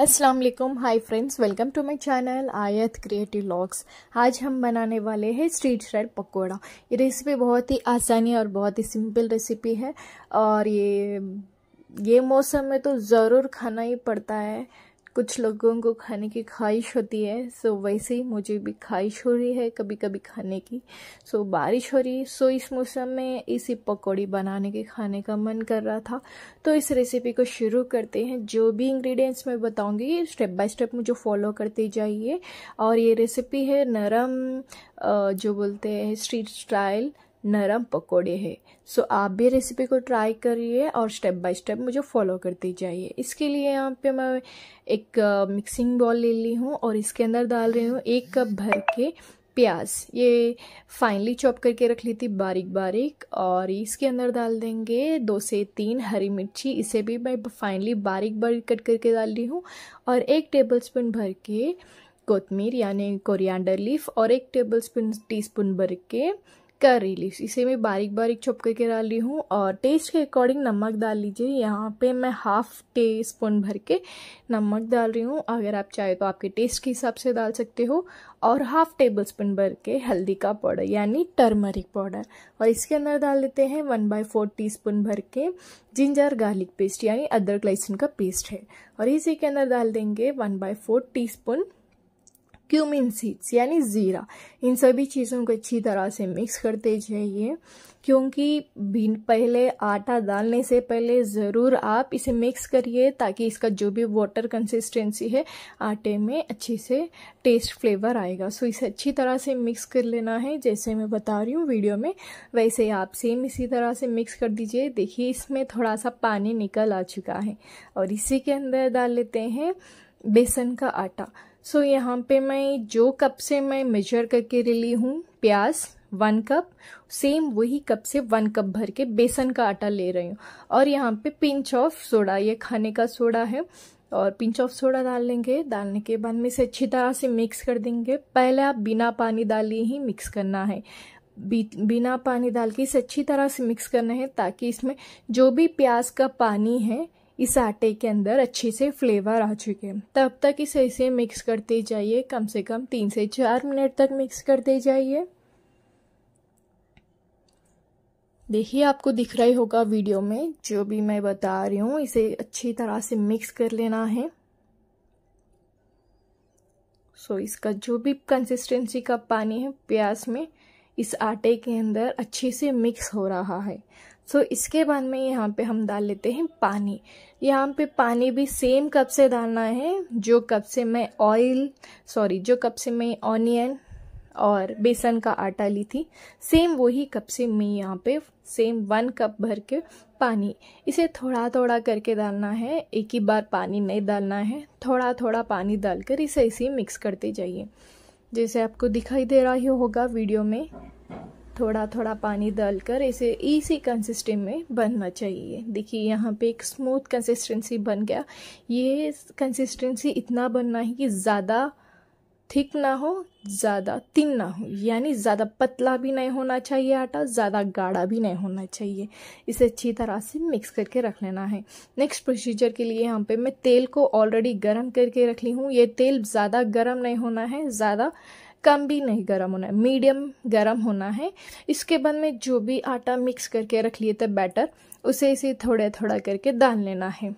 अस्सलाम वालेकुम hi friends welcome to my channel Ayat creative logs आज हम बनाने वाले हैं स्ट्रीट फ्राइड पकोड़ा ये रेसिपी बहुत ही आसानी और बहुत ही सिंपल रेसिपी है और ये ये मौसम में तो ज़रूर खाना ही पड़ता है कुछ लोगों को खाने की ख्वाहिश होती है सो वैसे ही मुझे भी ख्वाहिश हो रही है कभी कभी खाने की सो बारिश हो रही है सो इस मौसम में इसी पकौड़ी बनाने के खाने का मन कर रहा था तो इस रेसिपी को शुरू करते हैं जो भी इंग्रेडिएंट्स मैं बताऊंगी स्टेप बाय स्टेप मुझे फॉलो करते जाइए और ये रेसिपी है नरम जो बोलते हैं स्ट्रीट स्टाइल नरम पकोड़े हैं सो आप भी रेसिपी को ट्राई करिए और स्टेप बाय स्टेप मुझे फॉलो करते जाइए इसके लिए यहाँ पे मैं एक मिक्सिंग बॉल ले ली हूँ और इसके अंदर डाल रही हूँ एक कप भर के प्याज ये फाइनली चॉप करके रख ली थी बारीक बारीक और इसके अंदर डाल देंगे दो से तीन हरी मिर्ची इसे भी मैं फाइनली बारीक बारीक कट करके डाल रही हूँ और एक टेबल स्पून भर के कोतमीर यानी कोरिएंडर लीफ और एक टेबल स्पून टी स्पून भर के कर रही इसे मैं बारीक बारीक छुप करके डाल रही हूँ और टेस्ट के अकॉर्डिंग नमक डाल लीजिए यहाँ पे मैं हाफ टी स्पून भर के नमक डाल रही हूँ अगर आप चाहे तो आपके टेस्ट के हिसाब से डाल सकते हो और हाफ टेबल स्पून भर के हल्दी का पाउडर यानी टर्मरिक पाउडर और इसके अंदर डाल देते हैं one by four teaspoon भर के जिंजर गार्लिक पेस्ट यानी अदरक लहसुन का पेस्ट है और इसी के अंदर डाल देंगे one by four teaspoon cumin seeds यानी ज़ीरा इन सभी चीज़ों को अच्छी तरह से मिक्स करते जाइए क्योंकि बिन पहले आटा डालने से पहले ज़रूर आप इसे मिक्स करिए ताकि इसका जो भी वाटर कंसिस्टेंसी है आटे में अच्छे से टेस्ट फ्लेवर आएगा सो इसे अच्छी तरह से मिक्स कर लेना है जैसे मैं बता रही हूँ वीडियो में वैसे आप सेम इसी तरह से मिक्स कर दीजिए देखिए इसमें थोड़ा सा पानी निकल आ चुका है और इसी के अंदर डाल लेते हैं बेसन का आटा सो so, यहाँ पे मैं जो कप से मैं मेजर करके ली हूँ प्याज वन कप सेम वही कप से वन कप भर के बेसन का आटा ले रही हूँ और यहाँ पे पिंच ऑफ सोडा ये खाने का सोडा है और पिंच ऑफ सोडा डाल लेंगे डालने के बाद में इसे अच्छी तरह से मिक्स कर देंगे पहले आप बिना पानी डाले ही मिक्स करना है बिना पानी डाल के इसे अच्छी तरह से मिक्स करना है ताकि इसमें जो भी प्याज का पानी है इस आटे के अंदर अच्छे से फ्लेवर आ चुके हैं तब तक इसे इसे मिक्स करते जाइए कम से कम तीन से चार मिनट तक मिक्स करते जाइए देखिए आपको दिख रहा ही होगा वीडियो में जो भी मैं बता रही हूँ इसे अच्छी तरह से मिक्स कर लेना है सो इसका जो भी कंसिस्टेंसी का पानी है प्याज में इस आटे के अंदर अच्छे से मिक्स हो रहा है सो so, इसके बाद में यहाँ पे हम डाल लेते हैं पानी यहाँ पे पानी भी सेम कप से डालना है जो कप से मैं ऑयल सॉरी जो कप से मैं ऑनियन और बेसन का आटा ली थी सेम वही कप से मैं यहाँ पे सेम वन कप भर के पानी इसे थोड़ा थोड़ा करके डालना है एक ही बार पानी नहीं डालना है थोड़ा थोड़ा पानी डालकर इसे इसी मिक्स करते जाइए जैसे आपको दिखाई दे रहा ही होगा वीडियो में थोड़ा थोड़ा पानी डालकर इसे इसी कंसिस्टेंट में बनना चाहिए देखिए यहाँ पे एक स्मूथ कंसिस्टेंसी बन गया ये कंसिस्टेंसी इतना बनना है कि ज़्यादा थिक ना हो ज़्यादा तिन ना हो यानी ज़्यादा पतला भी नहीं होना चाहिए आटा ज़्यादा गाढ़ा भी नहीं होना चाहिए इसे अच्छी तरह से मिक्स करके रख लेना है नेक्स्ट प्रोसीजर के लिए यहाँ पे मैं तेल को ऑलरेडी गर्म करके रख ली हूँ ये तेल ज़्यादा गर्म नहीं होना है ज़्यादा कम भी नहीं गर्म होना है मीडियम गर्म होना है इसके बाद में जो भी आटा मिक्स करके रख लिए थे बैटर उसे इसे थोड़ा थोड़ा करके डाल लेना है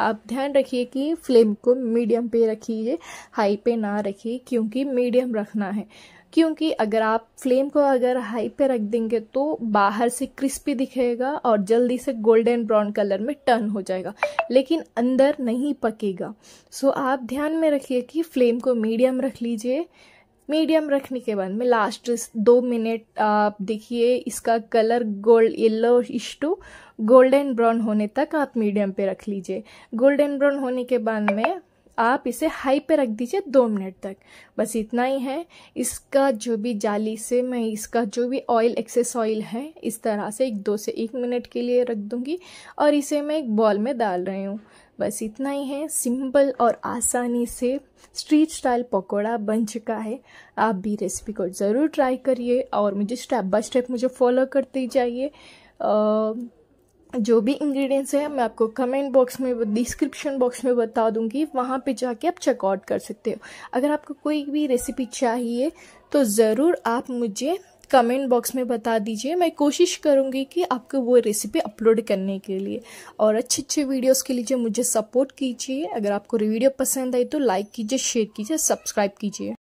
आप ध्यान रखिए कि फ्लेम को मीडियम पे रखिए हाई पे ना रखिए क्योंकि मीडियम रखना है क्योंकि अगर आप फ्लेम को अगर हाई पे रख देंगे तो बाहर से क्रिस्पी दिखेगा और जल्दी से गोल्डन ब्राउन कलर में टर्न हो जाएगा लेकिन अंदर नहीं पकेगा सो आप ध्यान में रखिए कि फ्लेम को मीडियम रख लीजिए मीडियम रखने के बाद में लास्ट दो मिनट आप देखिए इसका colour gold yellowish to golden brown होने तक आप मीडियम पे रख लीजिए गोल्डन ब्राउन होने के बाद में आप इसे हाई पे रख दीजिए दो मिनट तक बस इतना ही है इसका जो भी जाली से मैं इसका जो भी ऑयल एक्सेस ऑयल है इस तरह से एक दो से एक मिनट के लिए रख दूँगी और इसे मैं एक बॉल में डाल रही हूँ बस इतना ही है सिंपल और आसानी से स्ट्रीट स्टाइल पकोड़ा बन चुका है आप भी रेसिपी को ज़रूर ट्राई करिए और मुझे स्टेप बाय स्टेप मुझे फॉलो करते जाइए जो भी इंग्रेडिएंट्स हैं मैं आपको कमेंट बॉक्स में डिस्क्रिप्शन बॉक्स में बता दूंगी वहाँ पे जाके आप चेकआउट कर सकते हो अगर आपको कोई भी रेसिपी चाहिए तो ज़रूर आप मुझे कमेंट बॉक्स में बता दीजिए मैं कोशिश करूँगी कि आपको वो रेसिपी अपलोड करने के लिए और अच्छे अच्छे वीडियोस के लिए मुझे सपोर्ट कीजिए अगर आपको वीडियो पसंद आई तो लाइक कीजिए शेयर कीजिए सब्सक्राइब कीजिए